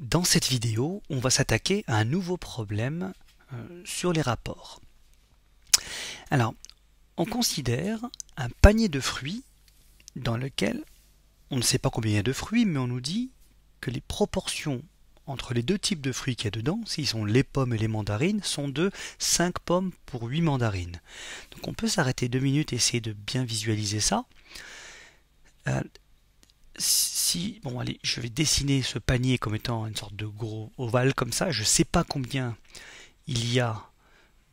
Dans cette vidéo, on va s'attaquer à un nouveau problème euh, sur les rapports. Alors, on considère un panier de fruits dans lequel on ne sait pas combien il y a de fruits, mais on nous dit que les proportions entre les deux types de fruits qu'il y a dedans, s'ils sont les pommes et les mandarines, sont de 5 pommes pour 8 mandarines. Donc on peut s'arrêter deux minutes et essayer de bien visualiser ça. Euh, si, bon allez, je vais dessiner ce panier comme étant une sorte de gros ovale comme ça, je ne sais pas combien il y a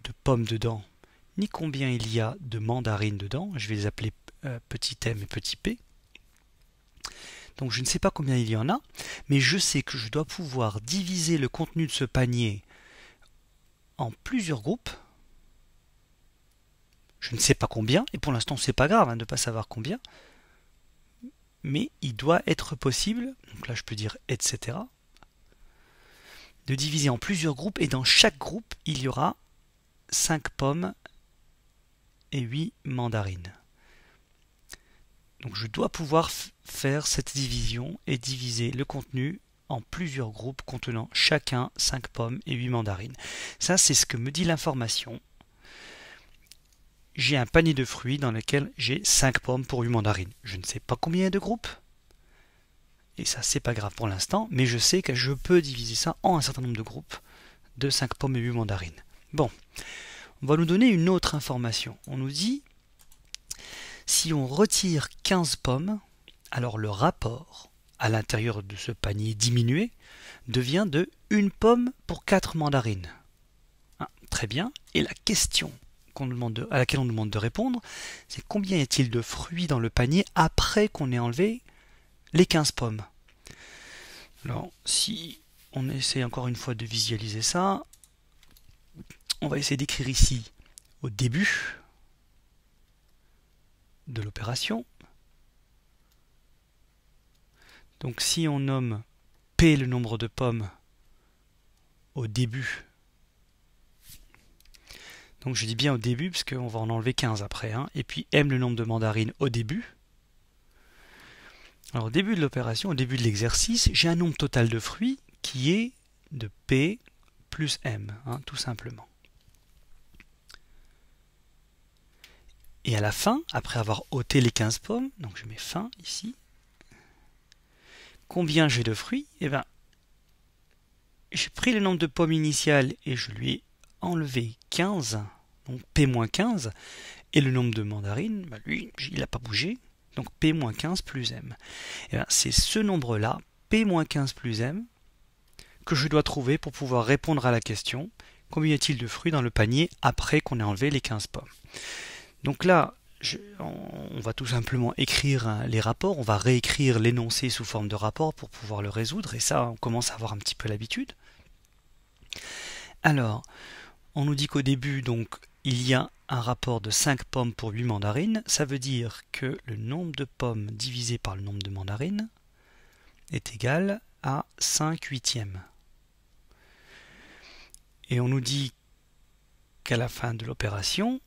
de pommes dedans, ni combien il y a de mandarines dedans, je vais les appeler euh, petit m et petit p. Donc je ne sais pas combien il y en a, mais je sais que je dois pouvoir diviser le contenu de ce panier en plusieurs groupes. Je ne sais pas combien, et pour l'instant c'est pas grave hein, de ne pas savoir combien mais il doit être possible, donc là je peux dire etc, de diviser en plusieurs groupes et dans chaque groupe il y aura 5 pommes et 8 mandarines. Donc je dois pouvoir faire cette division et diviser le contenu en plusieurs groupes contenant chacun 5 pommes et 8 mandarines. Ça c'est ce que me dit l'information j'ai un panier de fruits dans lequel j'ai 5 pommes pour 8 mandarines. Je ne sais pas combien de groupes. Et ça, c'est pas grave pour l'instant, mais je sais que je peux diviser ça en un certain nombre de groupes de 5 pommes et 8 mandarines. Bon, on va nous donner une autre information. On nous dit, si on retire 15 pommes, alors le rapport à l'intérieur de ce panier diminué devient de 1 pomme pour 4 mandarines. Ah, très bien. Et la question à laquelle on nous demande de répondre, c'est combien y a-t-il de fruits dans le panier après qu'on ait enlevé les 15 pommes Alors, si on essaie encore une fois de visualiser ça, on va essayer d'écrire ici au début de l'opération. Donc si on nomme P le nombre de pommes au début donc je dis bien au début, parce qu'on va en enlever 15 après. Hein. Et puis M, le nombre de mandarines au début. Alors au début de l'opération, au début de l'exercice, j'ai un nombre total de fruits qui est de P plus M, hein, tout simplement. Et à la fin, après avoir ôté les 15 pommes, donc je mets fin ici, combien j'ai de fruits Eh bien, j'ai pris le nombre de pommes initiales et je lui ai enlever 15, donc P-15, et le nombre de mandarines, bah, lui, il n'a pas bougé, donc P-15 plus M. Eh ben, c'est ce nombre-là, P-15 plus M, que je dois trouver pour pouvoir répondre à la question combien y a-t-il de fruits dans le panier après qu'on ait enlevé les 15 pommes Donc là, on va tout simplement écrire hein, les rapports, on va réécrire l'énoncé sous forme de rapport pour pouvoir le résoudre, et ça, on commence à avoir un petit peu l'habitude. Alors, on nous dit qu'au début, donc, il y a un rapport de 5 pommes pour 8 mandarines. Ça veut dire que le nombre de pommes divisé par le nombre de mandarines est égal à 5 huitièmes. Et on nous dit qu'à la fin de l'opération,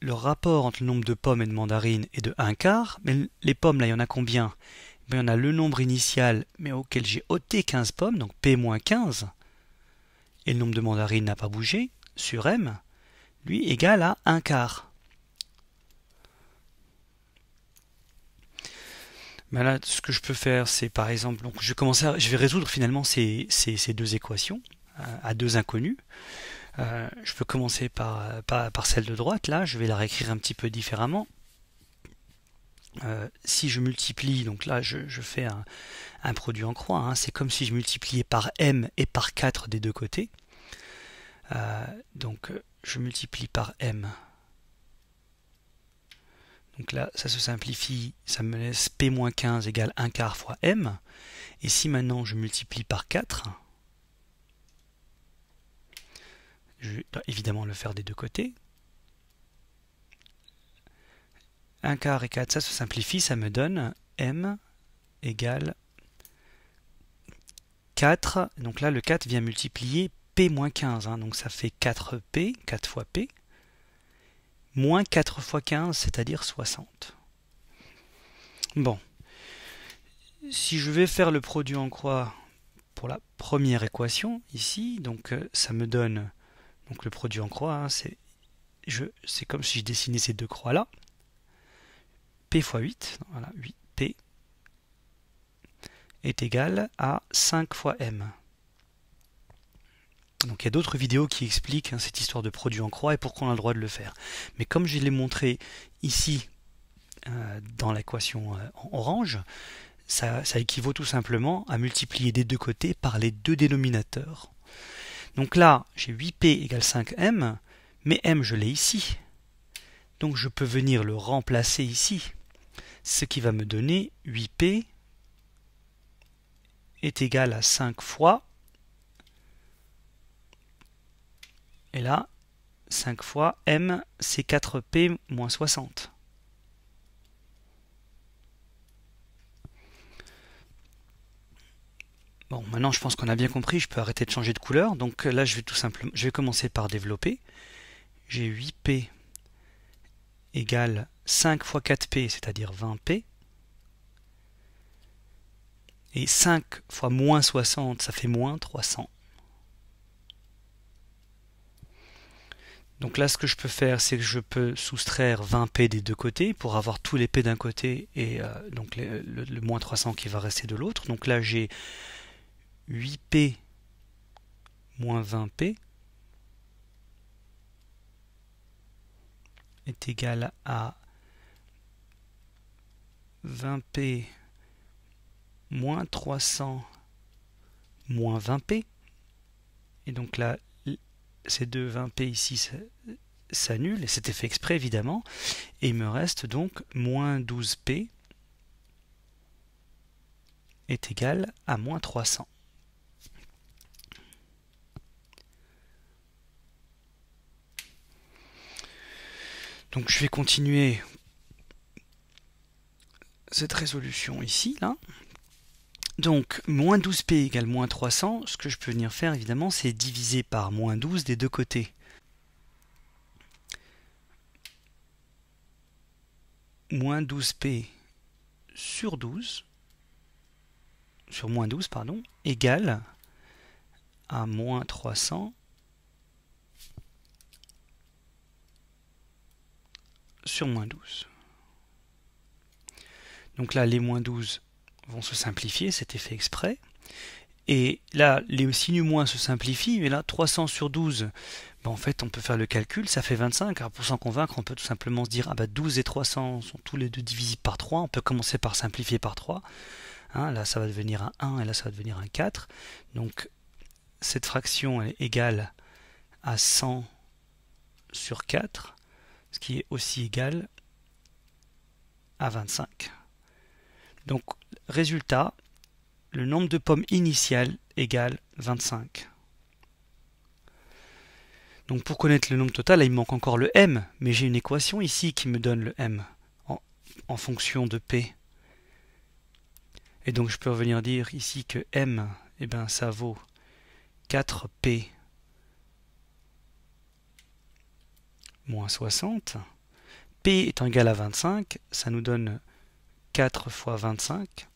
le rapport entre le nombre de pommes et de mandarines est de 1 quart, mais les pommes, là, il y en a combien eh Il y en a le nombre initial, mais auquel j'ai ôté 15 pommes, donc P-15, et le nombre de mandarines n'a pas bougé, sur M, lui égale à un quart. Ben ce que je peux faire, c'est par exemple, donc je vais, à, je vais résoudre finalement ces, ces, deux équations euh, à, deux inconnues. Euh, je peux commencer par, par, celle de droite, là, je vais la réécrire un petit peu différemment. Euh, si je multiplie, donc là je, fais un, produit en croix, hein, c'est comme si je multipliais par m et par 4 des deux côtés. Euh, donc je multiplie par m. Donc là, ça se simplifie, ça me laisse P-15 égale 1 quart fois M. Et si maintenant je multiplie par 4, je vais évidemment le faire des deux côtés. 1 quart et 4, ça se simplifie, ça me donne M égale 4. Donc là, le 4 vient multiplier P-15, hein, donc ça fait 4P, 4 fois P, moins 4 fois 15, c'est-à-dire 60. Bon, si je vais faire le produit en croix pour la première équation, ici, donc euh, ça me donne donc le produit en croix, hein, c'est comme si je dessinais ces deux croix là. P fois 8, voilà, 8P est égal à 5 fois M. Donc il y a d'autres vidéos qui expliquent hein, cette histoire de produit en croix et pourquoi on a le droit de le faire. Mais comme je l'ai montré ici euh, dans l'équation euh, orange, ça, ça équivaut tout simplement à multiplier des deux côtés par les deux dénominateurs. Donc là, j'ai 8p égale 5m, mais m je l'ai ici. Donc je peux venir le remplacer ici, ce qui va me donner 8p est égal à 5 fois Et là, 5 fois m, c'est 4p moins 60. Bon, maintenant je pense qu'on a bien compris, je peux arrêter de changer de couleur. Donc là, je vais tout simplement, je vais commencer par développer. J'ai 8p égale 5 fois 4p, c'est-à-dire 20p. Et 5 fois moins 60, ça fait moins 300. Donc là, ce que je peux faire, c'est que je peux soustraire 20p des deux côtés pour avoir tous les p d'un côté et euh, donc le, le, moins 300 qui va rester de l'autre. Donc là, j'ai 8p moins 20p est égal à 20p moins 300 moins 20p. Et donc là, ces deux 20p ici s'annulent, et c'était fait exprès évidemment, et il me reste donc moins 12p est égal à moins 300. Donc je vais continuer cette résolution ici, là, donc, moins 12p égale moins 300, ce que je peux venir faire évidemment, c'est diviser par moins 12 des deux côtés. Moins 12p sur 12, sur moins 12, pardon, égale à moins 300 sur moins 12. Donc là, les moins 12 vont se simplifier, cet effet exprès. Et là, les signes moins se simplifient, mais là, 300 sur 12, ben, en fait, on peut faire le calcul, ça fait 25. Alors pour s'en convaincre, on peut tout simplement se dire, ah 12 bah, et 300 sont tous les deux divisibles par 3, on peut commencer par simplifier par 3. Hein, là, ça va devenir un 1 et là, ça va devenir un 4. Donc, cette fraction est égale à 100 sur 4, ce qui est aussi égal à 25. Donc, résultat, le nombre de pommes initiales égale 25. Donc pour connaître le nombre total, il me manque encore le m, mais j'ai une équation ici qui me donne le m en, fonction de p. Et donc je peux revenir dire ici que m, eh bien, ça vaut 4p moins 60. p étant égal à 25, ça nous donne 4 fois 25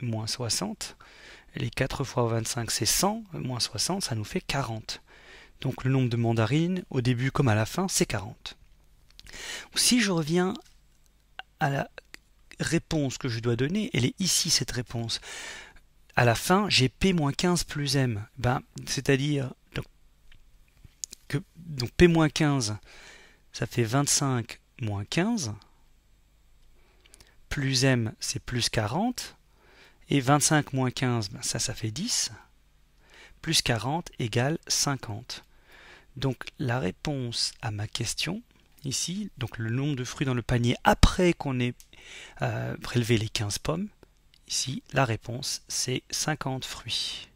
moins 60. Les 4 fois 25 c'est 100, moins 60 ça nous fait 40. Donc le nombre de mandarines au début comme à la fin c'est 40. Si je reviens à la réponse que je dois donner, elle est ici cette réponse. À la fin, j'ai P-15 plus M. Ben, c'est-à-dire que donc P-15, ça fait 25 moins 15, plus m c'est plus 40, et 25 moins 15, ben, ça ça fait 10, plus 40 égale 50. Donc la réponse à ma question, ici, donc le nombre de fruits dans le panier après qu'on ait euh, prélevé les 15 pommes, ici la réponse c'est 50 fruits.